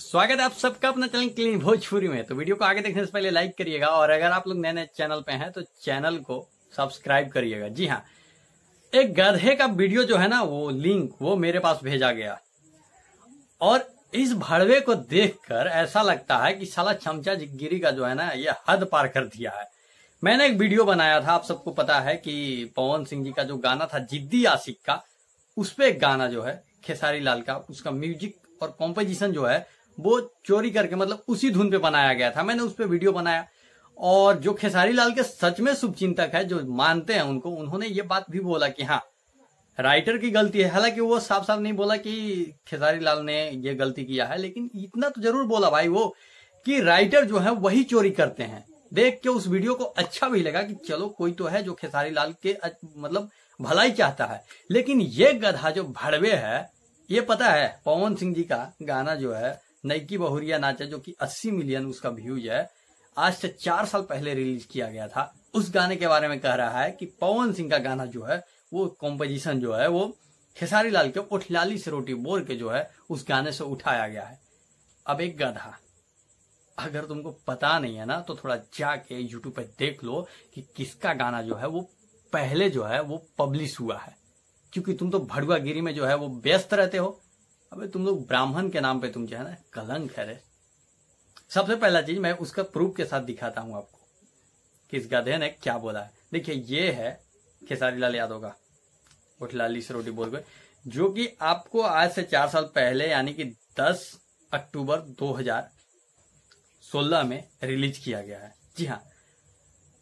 स्वागत है आप सबका अपना चैनल क्लीन भोजपुरी में तो वीडियो को आगे देखने से पहले लाइक करिएगा और अगर आप लोग नए नए चैनल पे हैं तो चैनल को सब्सक्राइब करिएगा जी हाँ एक गधे का वीडियो जो है ना वो लिंक वो मेरे पास भेजा गया और इस भड़वे को देखकर ऐसा लगता है कि साला चमचा गिरी का जो है ना ये हद पार कर दिया है मैंने एक वीडियो बनाया था आप सबको पता है कि पवन सिंह जी का जो गाना था जिद्दी आशिक का उसपे एक गाना जो है खेसारी लाल का उसका म्यूजिक और कॉम्पोजिशन जो है वो चोरी करके मतलब उसी धुन पे बनाया गया था मैंने उस पर वीडियो बनाया और जो खेसारी लाल के सच में शुभ चिंतक है जो मानते हैं उनको उन्होंने ये बात भी बोला कि हाँ राइटर की गलती है हालांकि वो साफ साफ नहीं बोला कि खेसारी लाल ने ये गलती किया है लेकिन इतना तो जरूर बोला भाई वो कि राइटर जो है वही चोरी करते हैं देख के उस वीडियो को अच्छा भी लगा कि चलो कोई तो है जो खेसारी लाल के मतलब भलाई चाहता है लेकिन ये गधा जो भड़वे है ये पता है पवन सिंह जी का गाना जो है नैकी बहुरिया नाचा जो कि 80 मिलियन उसका व्यूज है आज से चार साल पहले रिलीज किया गया था उस गाने के बारे में कह रहा है कि पवन सिंह का गाना जो है वो कॉम्पोजिशन जो है वो खेसारी लाल के उठलाली से रोटी बोर के जो है उस गाने से उठाया गया है अब एक गधा अगर तुमको पता नहीं है ना तो थोड़ा जाके यूट्यूब पे देख लो कि किसका गाना जो है वो पहले जो है वो पब्लिश हुआ है क्योंकि तुम तो भड़ुआ गिरी में जो है वो व्यस्त रहते हो अबे तुम लोग ब्राह्मण के नाम पे तुम जो है ना कलंक है रे सबसे पहला चीज मैं उसका प्रूफ के साथ दिखाता हूं आपको कि इस गधे ने क्या बोला है देखिए ये है खेसारी लाल यादव का उठलाली रोटी बोल गए जो कि आपको आज से चार साल पहले यानी कि 10 अक्टूबर 2016 में रिलीज किया गया है जी हाँ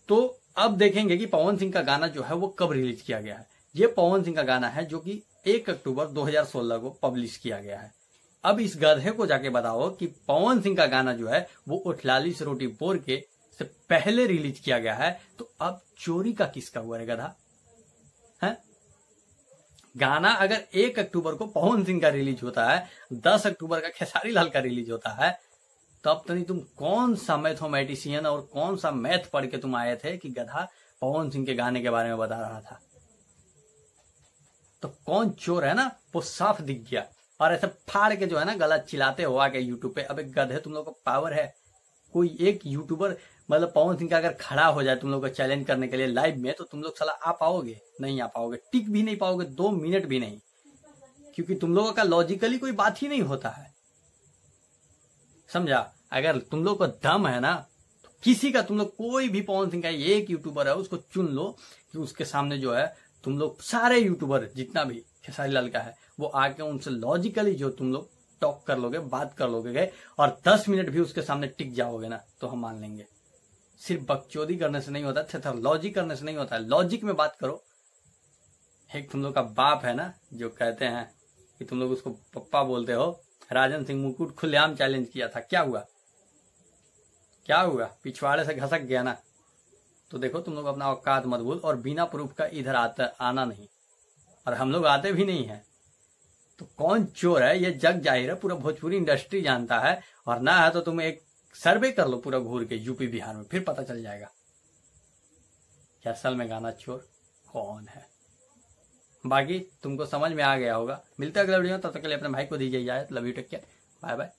तो अब देखेंगे कि पवन सिंह का गाना जो है वो कब रिलीज किया गया है ये पवन सिंह का गाना है जो कि एक अक्टूबर 2016 को पब्लिश किया गया है अब इस गधे को जाके बताओ कि पवन सिंह का गाना जो है वो उठलालीस रोटी पोर के से पहले रिलीज किया गया है तो अब चोरी का किसका हुआ है गधा है गाना अगर एक अक्टूबर को पवन सिंह का रिलीज होता है दस अक्टूबर का खेसारी लाल का रिलीज होता है तब तो, तो नहीं तुम कौन सा मैथोमेटिशियन और कौन सा मैथ पढ़ के तुम आए थे कि गधा पवन सिंह के गाने के बारे में बता रहा था तो कौन चोर है ना वो साफ दिख गया और ऐसे फाड़ के जो है ना गला चिलाते हो आगे यूट्यूब पे अब एक गधे तुम लोग को पावर है कोई एक यूट्यूबर मतलब पवन सिंह का अगर खड़ा हो जाए तुम लोग को चैलेंज करने के लिए लाइव में तो तुम लोग सलाह आ पाओगे नहीं आ पाओगे टिक भी नहीं पाओगे दो मिनट भी नहीं क्योंकि तुम लोगों का लॉजिकली कोई बात ही नहीं होता है समझा अगर तुम लोग का दम है ना तो किसी का तुम लोग कोई भी पवन सिंह का एक यूट्यूबर है उसको चुन लो कि उसके सामने जो है तुम लोग सारे यूट्यूबर जितना भी खेसारी लाल का है वो आके उनसे लॉजिकली जो तुम लोग टॉक कर लोगे बात कर लोगे गए और दस मिनट भी उसके सामने टिक जाओगे ना तो हम मान लेंगे सिर्फ बकचोदी करने से नहीं होता तथा अच्छा, लॉजिक अच्छा, करने से नहीं होता लॉजिक में बात करो एक तुम लोग का बाप है ना जो कहते हैं कि तुम लोग उसको पप्पा बोलते हो राजन सिंह मुकुट खुलेआम चैलेंज किया था क्या हुआ क्या हुआ पिछवाड़े से घसक गया ना तो देखो तुम लोग अपना औकात मत भूल और बिना प्रूफ का इधर आता आना नहीं और हम लोग आते भी नहीं है तो कौन चोर है ये जग जाहिर है पूरा भोजपुरी इंडस्ट्री जानता है और ना है तो तुम एक सर्वे कर लो पूरा घूर के यूपी बिहार में फिर पता चल जाएगा असल में गाना चोर कौन है बाकी तुमको समझ में आ गया होगा मिलते अगला वीडियो तब तक के लिए अपने भाई को दीजिए इजाजत love you take care bye bye